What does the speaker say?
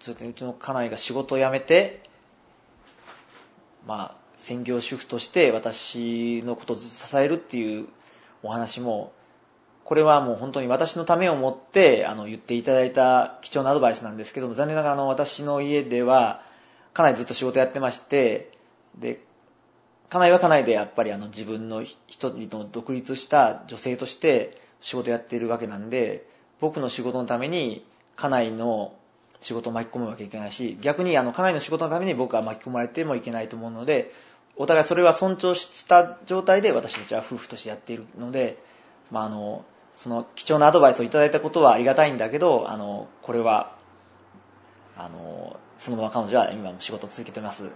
そうですね、うちの家内が仕事を辞めて、まあ、専業主婦として私のことをずっと支えるっていうお話も、これはもう本当に私のためをもってあの言っていただいた貴重なアドバイスなんですけども、残念ながらあの私の家では、家内ずっと仕事やってまして、で、家内は家内でやっぱりあの自分の一人の独立した女性として仕事やっているわけなんで、僕の仕事のために家内の仕事を巻き込むわけいけないし、逆にあの、家内の仕事のために僕は巻き込まれてもいけないと思うので、お互いそれは尊重した状態で私たちは夫婦としてやっているので、まあ、あの、その貴重なアドバイスをいただいたことはありがたいんだけど、あの、これは、あの、そのまま彼女は今も仕事を続けてます。